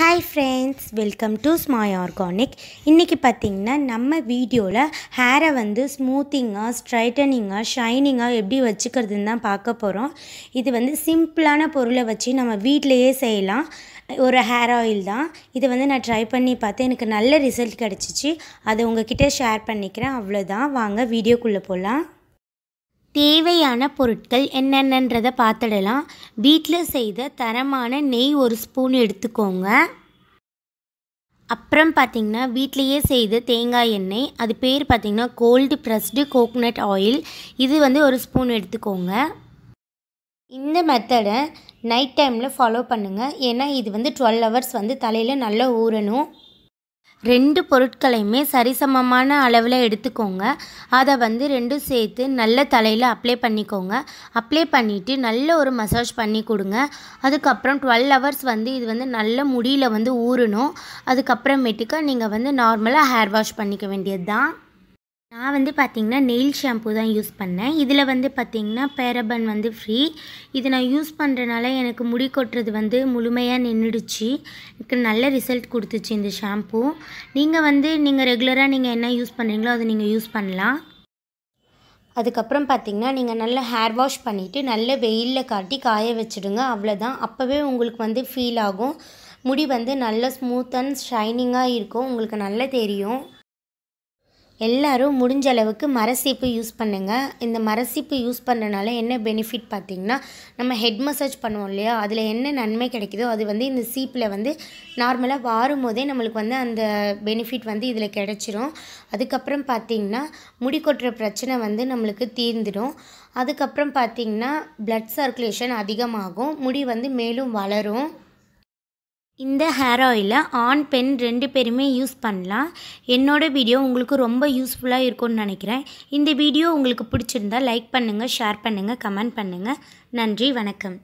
hi friends welcome to Smai organic இன்றைக்கி பார்த்திங்கன்னா நம்ம வீடியோவில் ஹேரை வந்து ஸ்மூத்திங்காக ஸ்ட்ரைட்டனிங்காக ஷைனிங்காக எப்படி வச்சுக்கிறதுன்னு தான் பார்க்க போகிறோம் இது வந்து சிம்பிளான பொருளை வச்சு நம்ம வீட்டிலையே செய்யலாம் ஒரு ஹேர் ஆயில் தான் இதை வந்து நான் ட்ரை பண்ணி பார்த்தேன் எனக்கு நல்ல ரிசல்ட் கிடச்சிச்சு அதை உங்ககிட்ட ஷேர் பண்ணிக்கிறேன் அவ்வளோதான் வாங்க வீடியோக்குள்ளே போகலாம் தேவையான பொருட்கள் என்னென்னன்றதை பார்த்துடலாம் வீட்டில் செய்த தரமான நெய் ஒரு ஸ்பூன் எடுத்துக்கோங்க அப்புறம் பார்த்திங்கன்னா வீட்லேயே செய்த தேங்காய் எண்ணெய் அது பேர் பார்த்திங்கன்னா கோல்டு ப்ரெஸ்டு கோகோனட் ஆயில் இது வந்து ஒரு ஸ்பூன் எடுத்துக்கோங்க இந்த மெத்தடை நைட் டைமில் ஃபாலோ பண்ணுங்கள் ஏன்னா இது வந்து டுவெல் ஹவர்ஸ் வந்து தலையில் நல்லா ஊறணும் ரெண்டு பொருட்களையுமே சரிசமமான அளவில் எடுத்துக்கோங்க அதை வந்து ரெண்டும் சேர்த்து நல்ல தலையில் அப்ளை பண்ணிக்கோங்க அப்ளை பண்ணிவிட்டு நல்ல ஒரு மசாஜ் பண்ணி கொடுங்க அதுக்கப்புறம் டுவெல் ஹவர்ஸ் வந்து இது வந்து நல்ல முடியில் வந்து ஊறணும் அதுக்கப்புறமேட்டுக்கு நீங்கள் வந்து நார்மலாக ஹேர் வாஷ் பண்ணிக்க வேண்டியது தான் நான் வந்து பார்த்திங்கன்னா நெயில் ஷாம்பு தான் யூஸ் பண்ணேன் இதில் வந்து பார்த்திங்கன்னா பேரபன் வந்து ஃப்ரீ இது நான் யூஸ் பண்ணுறனால எனக்கு முடி கொட்டுறது வந்து முழுமையாக நின்றுடுச்சு எனக்கு நல்ல ரிசல்ட் கொடுத்துச்சு இந்த ஷாம்பு நீங்கள் வந்து நீங்கள் ரெகுலராக நீங்கள் என்ன யூஸ் பண்ணுறீங்களோ அதை நீங்கள் யூஸ் பண்ணலாம் அதுக்கப்புறம் பார்த்திங்கன்னா நீங்கள் நல்லா ஹேர் வாஷ் பண்ணிவிட்டு நல்ல வெயிலில் காட்டி காய வச்சுடுங்க அவ்வளோதான் அப்போவே உங்களுக்கு வந்து ஃபீல் ஆகும் முடி வந்து நல்ல ஸ்மூத் அண்ட் ஷைனிங்காக இருக்கும் உங்களுக்கு நல்லா தெரியும் எல்லோரும் முடிஞ்ச அளவுக்கு மரசீப்பு யூஸ் பண்ணுங்கள் இந்த மரசீப்பு யூஸ் பண்ணனால என்ன பெனிஃபிட் பார்த்திங்கன்னா நம்ம ஹெட் மசாஜ் பண்ணுவோம் இல்லையா அதில் என்ன நன்மை கிடைக்குதோ அது வந்து இந்த சீப்பில் வந்து நார்மலாக வாரும்போதே நம்மளுக்கு வந்து அந்த பெனிஃபிட் வந்து இதில் கிடச்சிரும் அதுக்கப்புறம் பார்த்திங்கன்னா முடி கொட்டுற பிரச்சனை வந்து நம்மளுக்கு தீர்ந்துடும் அதுக்கப்புறம் பார்த்திங்கன்னா ப்ளட் சர்க்குலேஷன் அதிகமாகும் முடி வந்து மேலும் வளரும் இந்த ஹேர் ஆயில் ஆண் பெண் ரெண்டு பேருமே யூஸ் பண்ணலாம் என்னோடய வீடியோ உங்களுக்கு ரொம்ப யூஸ்ஃபுல்லாக இருக்கும்னு நினைக்கிறேன் இந்த வீடியோ உங்களுக்கு பிடிச்சிருந்தா லைக் பண்ணுங்கள் ஷேர் பண்ணுங்கள் கமெண்ட் பண்ணுங்கள் நன்றி வணக்கம்